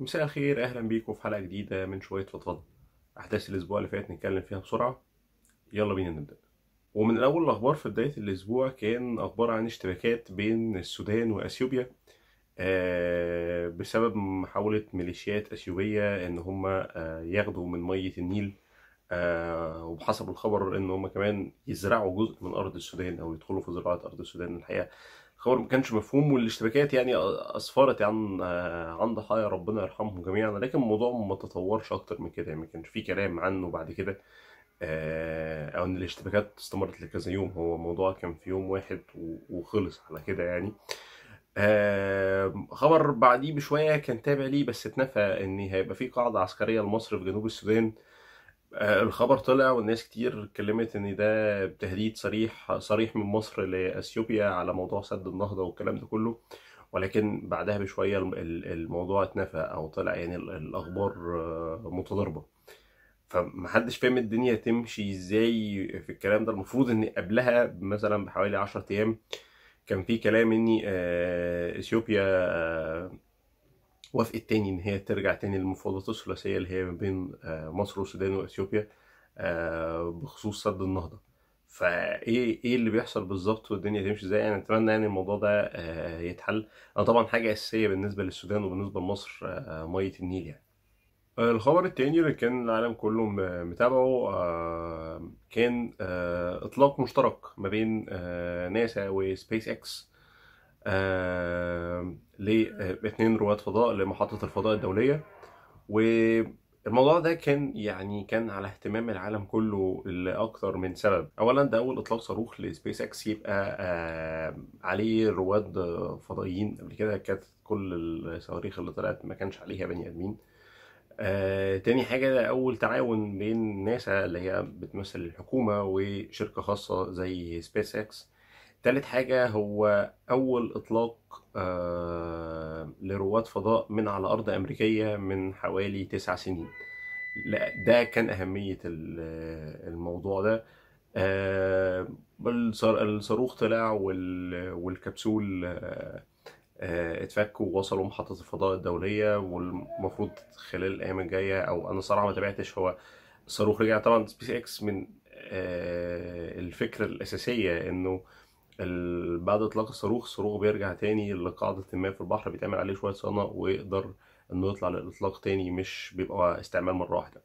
مساء الخير اهلا بيكم في حلقه جديده من شويه فضفضه احداث الاسبوع اللي فات نتكلم فيها بسرعه يلا بينا نبدا ومن الاول الاخبار في بدايه الاسبوع كان اخبار عن اشتباكات بين السودان واثيوبيا آه بسبب محاوله ميليشيات اثيوبيه ان هم آه ياخدوا من ميه النيل آه وبحسب الخبر ان هم كمان يزرعوا جزء من ارض السودان او يدخلوا في زراعه ارض السودان الحقيقه خبر ما كانش مفهوم والاشتباكات يعني اسفرت عن عن ضحايا ربنا يرحمهم جميعا لكن الموضوع ما تطورش اكتر من كده يعني ما كانش في كلام عنه بعد كده آه، او ان الاشتباكات استمرت لكذا يوم هو الموضوع كان في يوم واحد وخلص على كده يعني آه، خبر بعديه بشويه كان تابع ليه بس اتنفى ان هيبقى في قاعده عسكريه لمصر في جنوب السودان آه، الخبر طلع والناس كتير اتكلمت ان ده تهديد صريح صريح من مصر لاثيوبيا على موضوع سد النهضه والكلام ده كله ولكن بعدها بشويه الموضوع اتنفى او طلع يعني الاخبار آه، متضاربه فمحدش فاهم الدنيا تمشي ازاي في الكلام ده المفروض ان قبلها مثلا بحوالي 10 ايام كان في كلام ان آه، اثيوبيا وافقت تاني ان هي ترجع تاني للمفاوضات الثلاثيه اللي هي بين آه، مصر والسودان واثيوبيا آه، بخصوص سد النهضه فايه ايه اللي بيحصل بالظبط والدنيا تمشي ازاي يعني اتمنى يعني الموضوع ده آه، يتحل انا طبعا حاجه اساسيه بالنسبه للسودان وبالنسبه لمصر ميه النيل يعني الخبر التاني اللي كان العالم كله متابعه كان اطلاق مشترك ما بين ناسا وسبيس اكس لاثنين رواد فضاء لمحطة الفضاء الدولية والموضوع ده كان يعني كان على اهتمام العالم كله لأكثر من سبب أولا ده أول إطلاق صاروخ لسبيس إكس يبقى عليه رواد فضائيين قبل كده كانت كل الصواريخ اللي طلعت ما كانش عليها بني آدمين آه، تاني حاجة ده أول تعاون بين ناسا اللي هي بتمثل الحكومة وشركة خاصة زي سبيس إكس تالت حاجة هو أول إطلاق آه، لرواد فضاء من على أرض أمريكية من حوالي تسع سنين ده كان أهمية الموضوع ده آه، الصاروخ طلع والكبسول آه، اتفك ووصلوا محطة الفضاء الدولية والمفروض خلال الأيام الجاية أو أنا صراحة ما تابعتش هو الصاروخ رجع طبعا سبيس إكس من الفكرة الأساسية إنه بعد اطلاق الصاروخ الصاروخ بيرجع تاني لقاعدة ما في البحر بيتعمل عليه شوية صيانة ويقدر انه يطلع للاطلاق تاني مش بيبقى استعمال مرة واحدة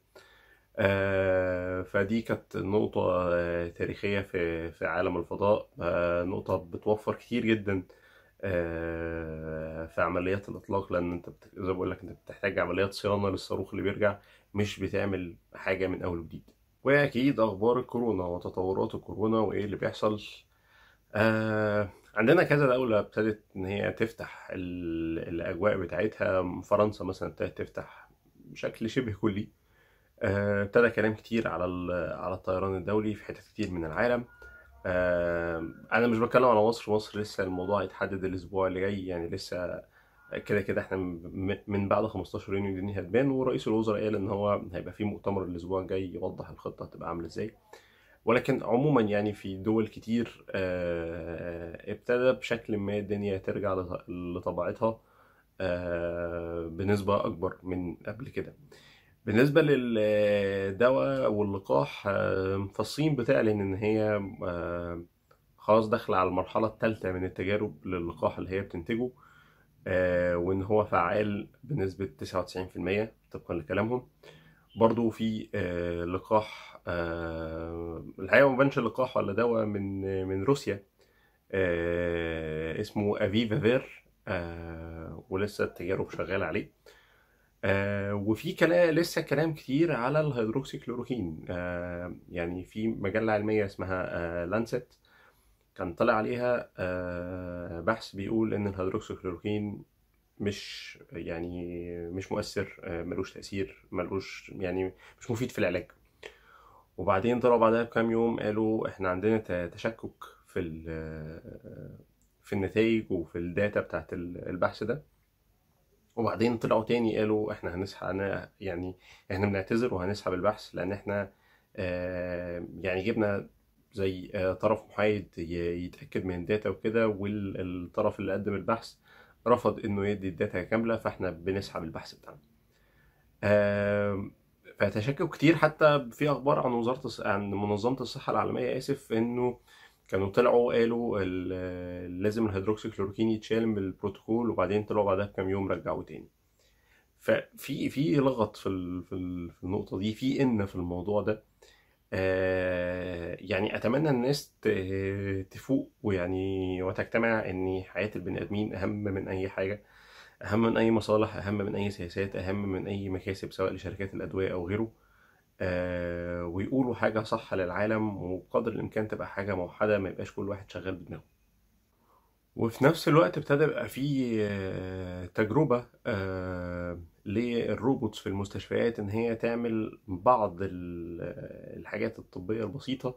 آه فدي كانت نقطة آه تاريخية في في عالم الفضاء آه نقطة بتوفر كتير جدا آه، في عمليات الإطلاق لأن أنت بت... زي ما بقول لك أنت بتحتاج عمليات صيانة للصاروخ اللي بيرجع مش بتعمل حاجة من أول وجديد وأكيد أخبار الكورونا وتطورات الكورونا وإيه اللي بيحصل آه عندنا كذا دولة ابتدت إن هي تفتح الأجواء بتاعتها فرنسا مثلا ابتدت تفتح بشكل شبه كلي آه، ابتدى آه كلام كتير على على الطيران الدولي في حتت كتير من العالم آه أنا مش بتكلم على مصر مصر لسه الموضوع هيتحدد الأسبوع اللي جاي يعني لسه كده كده احنا من بعد 15 يونيو الدنيا هتبان ورئيس الوزراء قال ان هو هيبقى في مؤتمر الاسبوع الجاي يوضح الخطه هتبقى عامله ازاي آه ولكن عموما يعني في دول كتير آه، آه، ابتدى بشكل ما الدنيا ترجع لطبيعتها آه، بنسبة أكبر من قبل كده بالنسبة للدواء واللقاح فالصين بتعلن إن هي خلاص داخلة على المرحلة الثالثة من التجارب للقاح اللي هي بتنتجه وإن هو فعال بنسبة 99% طبقا لكلامهم برضو في لقاح آه الحقيقه ما بانش لقاح ولا دواء من من روسيا آه اسمه افيفا فير آه ولسه التجارب شغاله عليه آه وفي كلام لسه كلام كتير على الهيدروكسيكلوروكين آه يعني في مجله علميه اسمها آه لانست كان طلع عليها آه بحث بيقول ان الهيدروكسيكلوروكين مش يعني مش مؤثر آه ملوش تاثير ملوش يعني مش مفيد في العلاج وبعدين طلعوا بعدها بكام يوم قالوا احنا عندنا تشكك في في النتائج وفي الداتا بتاعت البحث ده وبعدين طلعوا تاني قالوا احنا هنسحب يعني احنا بنعتذر وهنسحب البحث لان احنا آه، يعني جبنا زي آه، طرف محايد يتاكد من الداتا وكده والطرف اللي قدم البحث رفض انه يدي الداتا كامله فاحنا بنسحب البحث بتاعنا فتشكوا كتير حتى في اخبار عن وزاره عن منظمه الصحه العالميه اسف انه كانوا طلعوا قالوا لازم الهيدروكسيكلوروكين يتشال من البروتوكول وبعدين طلعوا بعدها بكام يوم رجعوه تاني ففي في لغط في في النقطه دي في ان في الموضوع ده آه، يعني اتمنى الناس تفوق ويعني وتجتمع ان حياه البني ادمين اهم من اي حاجه اهم من اي مصالح اهم من اي سياسات اهم من اي مكاسب سواء لشركات الادويه او غيره آه ويقولوا حاجه صح للعالم وقدر الامكان تبقى حاجه موحده ما يبقاش كل واحد شغال بدماغه وفي نفس الوقت ابتدى يبقى في آه، تجربه آه للروبوتس في المستشفيات ان هي تعمل بعض آه، الحاجات الطبيه البسيطه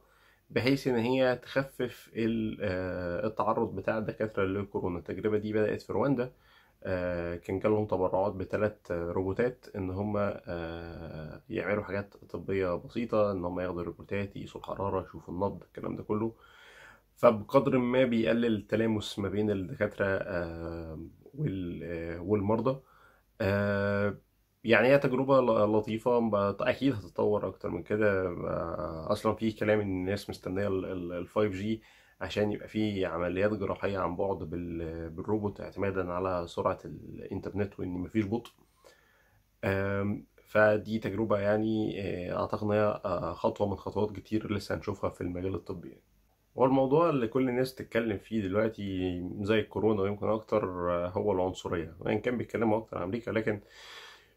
بحيث ان هي تخفف آه، التعرض بتاع الدكاتره للكورونا التجربه دي بدات في رواندا آه، كان جالهم تبرعات بثلاث روبوتات ان هم آه، يعملوا حاجات طبيه بسيطه ان هم ياخدوا الروبوتات يقيسوا الحراره يشوفوا النبض الكلام ده كله فبقدر ما بيقلل التلامس ما بين الدكاتره آه، والمرضى يعني هي تجربة لطيفة أكيد هتتطور أكتر من كده أصلا في كلام إن الناس مستنية ال 5 جي عشان يبقى في عمليات جراحية عن بعد بالروبوت اعتمادا على سرعة الانترنت وان مفيش بطء فدي تجربة يعني آه، اعتقد ان هي آه، خطوة من خطوات كتير لسه هنشوفها في المجال الطبي يعني. والموضوع اللي كل الناس تتكلم فيه دلوقتي زي الكورونا ويمكن اكتر آه، هو العنصرية وان يعني كان بيتكلموا اكتر عن امريكا لكن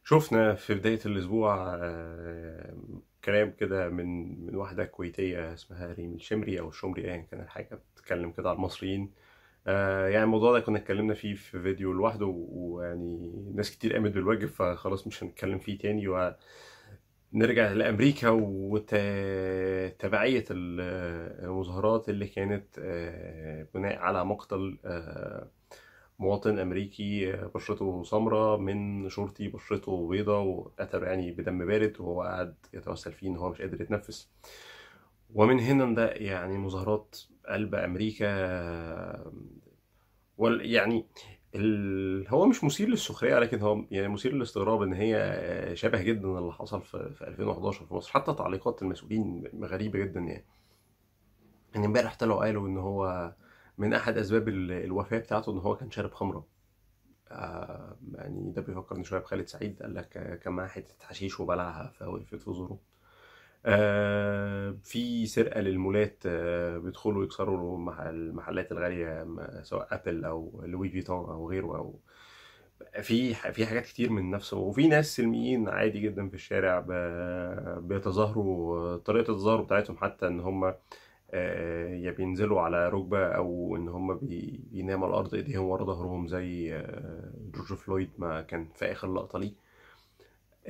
شفنا في بداية الأسبوع آه، كلام كده من من واحدة كويتية اسمها ريم الشمري أو الشمري أيا كان الحاجة بتتكلم كده على المصريين آه، يعني الموضوع ده كنا اتكلمنا فيه في فيديو لوحده ويعني ناس كتير قامت بالواجب فخلاص مش هنتكلم فيه تاني و نرجع لأمريكا وتبعية المظاهرات اللي كانت آه، بناء على مقتل مواطن امريكي آه، بشرته سمراء من شرطي بشرته بيضاء واتر يعني بدم بارد وهو قاعد يتوسل فيه ان هو مش قادر يتنفس ومن هنا ده يعني مظاهرات قلب امريكا آه، وال يعني ال... هو مش مثير للسخريه لكن هو يعني مثير للاستغراب ان هي آه، شبه جدا اللي حصل في, في 2011 في مصر حتى تعليقات المسؤولين غريبه جدا يعني يعني امبارح طلعوا قالوا ان هو من احد اسباب الوفاه بتاعته ان هو كان شارب خمره آه، يعني ده بيفكرني شويه بخالد سعيد قال لك كان معاه حته حشيش وبلعها فوقفت في زوره آه، في سرقه للمولات آه، بيدخلوا يكسروا المحلات الغاليه سواء ابل او لوي فيتون او غيره او في في حاجات كتير من نفسه وفي ناس سلميين عادي جدا في الشارع بيتظاهروا طريقه التظاهر بتاعتهم حتى ان هم آه، يا بينزلوا على ركبة أو إن هم بيناموا على الأرض إيديهم ورا ظهرهم زي آه، جورج فلويد ما كان في آخر لقطة ليه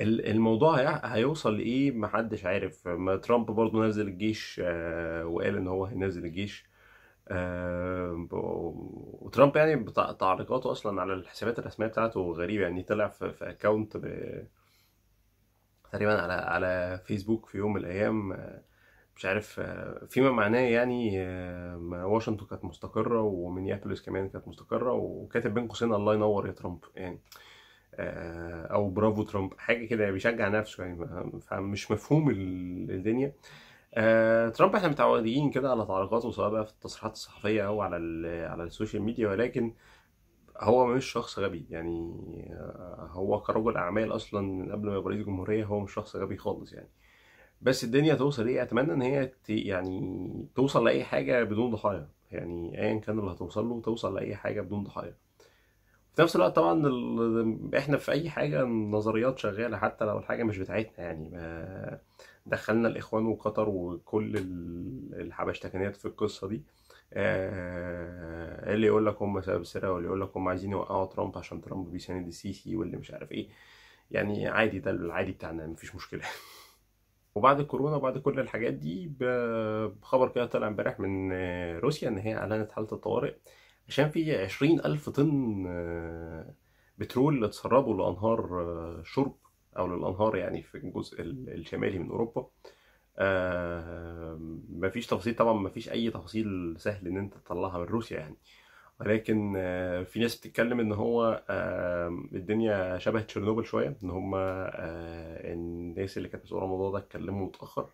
الموضوع هيوصل لإيه محدش عارف ما ترامب برضه نزل الجيش آه، وقال إن هو هينزل الجيش وترامب يعني تعليقاته أصلا على الحسابات الرسمية بتاعته غريبة يعني طلع في أكونت تقريبا على على فيسبوك في يوم من الأيام مش عارف آه، فيما معناه يعني آه، واشنطن كانت مستقره ومينيابوليس كمان كانت مستقره وكاتب بين قوسين الله ينور يا ترامب يعني آه، او برافو ترامب حاجه كده بيشجع نفسه يعني فمش مفهوم الدنيا ترامب احنا متعودين كده على تعليقاته سواء بقى في التصريحات الصحفيه او على على السوشيال ميديا ولكن هو مش شخص غبي يعني هو كرجل اعمال اصلا من قبل ما يبقى رئيس جمهوريه هو مش شخص غبي خالص يعني بس الدنيا توصل ايه اتمنى ان هي يعني توصل لاي حاجه بدون ضحايا يعني ايا كان اللي هتوصل له توصل لاي حاجه بدون ضحايا في نفس الوقت طبعا احنا في اي حاجه النظريات شغاله حتى لو الحاجه مش بتاعتنا يعني ما دخلنا الاخوان وقطر وكل الحبشتكنات في القصه دي آه اللي يقول لك هم سبب السرقه واللي يقول لك هم عايزين يوقعوا ترامب عشان ترامب بيساند السيسي واللي مش عارف ايه يعني عادي ده العادي بتاعنا مفيش مشكله وبعد الكورونا وبعد كل الحاجات دي بخبر كده طلع امبارح من آه، روسيا ان هي اعلنت حاله الطوارئ عشان في عشرين الف طن آه، بترول اتسربوا لانهار آه، شرب او للانهار يعني في الجزء الشمالي من اوروبا مفيش تفاصيل طبعا مفيش اي تفاصيل سهل ان انت تطلعها من روسيا يعني ولكن آه، في ناس بتتكلم ان هو الدنيا شبه تشيرنوبل شويه ان هم آه، الناس اللي كانت مسؤوله الموضوع ده اتكلموا متاخر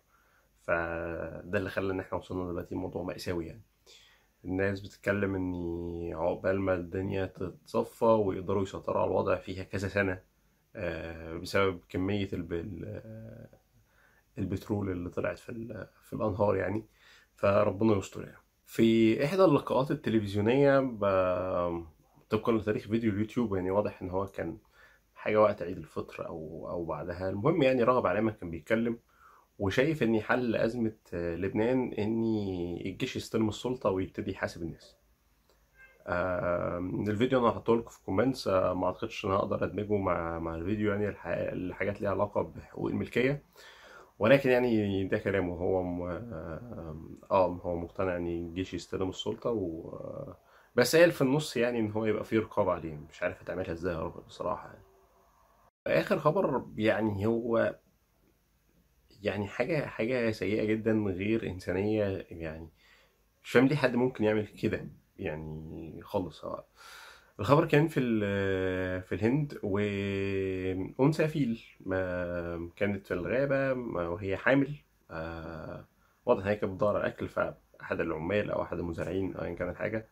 فده اللي خلى ان احنا وصلنا دلوقتي لموضوع مأساوي يعني الناس بتتكلم ان عقبال ما الدنيا تتصفى ويقدروا يسيطروا على الوضع فيها كذا سنه آه، بسبب كميه البترول اللي طلعت في الانهار يعني فربنا يستر يعني في إحدى اللقاءات التلفزيونية ب... طبقا لتاريخ فيديو اليوتيوب يعني واضح إن هو كان حاجة وقت عيد الفطر أو أو بعدها المهم يعني رغب علامة كان بيتكلم وشايف إن حل أزمة لبنان إن الجيش يستلم السلطة ويبتدي يحاسب الناس الفيديو انا هحطه لكم في كومنتس آه، ما اعتقدش ان اقدر ادمجه مع مع الفيديو يعني الحاجات ليها علاقه بحقوق الملكيه ولكن يعني ده كلامه هو م... آه،, اه هو مقتنع ان الجيش يستلم السلطه و بس قال في النص يعني ان هو يبقى فيه رقابه عليه مش عارف هتعملها ازاي يا رب بصراحه يعني. اخر خبر يعني هو يعني حاجه حاجه سيئه جدا غير انسانيه يعني مش فاهم ليه حد ممكن يعمل كده يعني خالص هو الخبر كان في آه، في الهند وأنثى فيل ما كانت في الغابة وهي حامل آه، واضح هيك بتدور على أكل فأحد العمال أو أحد المزارعين أو أيا كانت حاجه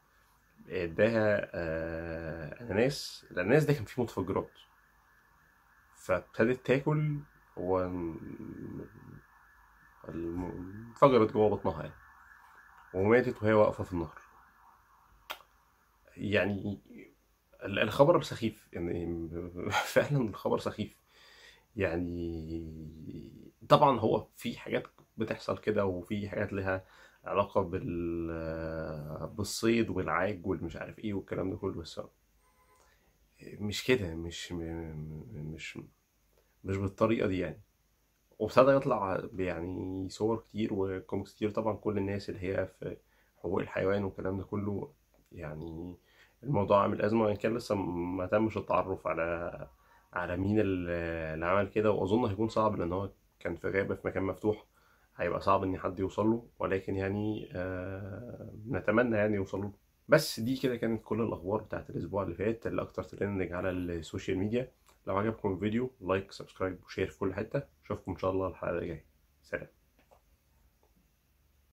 اداها آه، أناناس الأناناس ده كان فيه متفجرات فابتدت تاكل و انفجرت جوه بطنها يعني وماتت وهي واقفة في النهر يعني الخبر سخيف يعني فعلا الخبر سخيف يعني طبعا هو في حاجات بتحصل كده وفي حاجات لها علاقة بال آه، بالصيد والعاج والمش عارف ايه والكلام ده كله بس مش كده مش مش مش بالطريقة دي يعني وابتدى يطلع يعني صور كتير وكوميكس كتير طبعا كل الناس اللي هي في حقوق الحيوان والكلام ده كله يعني الموضوع عامل ازمه وان كان لسه ما تمش التعرف على على مين اللي عمل كده واظن هيكون صعب لان هو كان في غابه في مكان مفتوح هيبقى صعب ان حد يوصل له ولكن يعني آه نتمنى يعني يوصل له بس دي كده كانت كل الاخبار بتاعت الاسبوع اللي فات اللي اكتر ترندنج على السوشيال ميديا لو عجبكم الفيديو لايك سبسكرايب وشير في كل حته اشوفكم ان شاء الله الحلقه الجايه سلام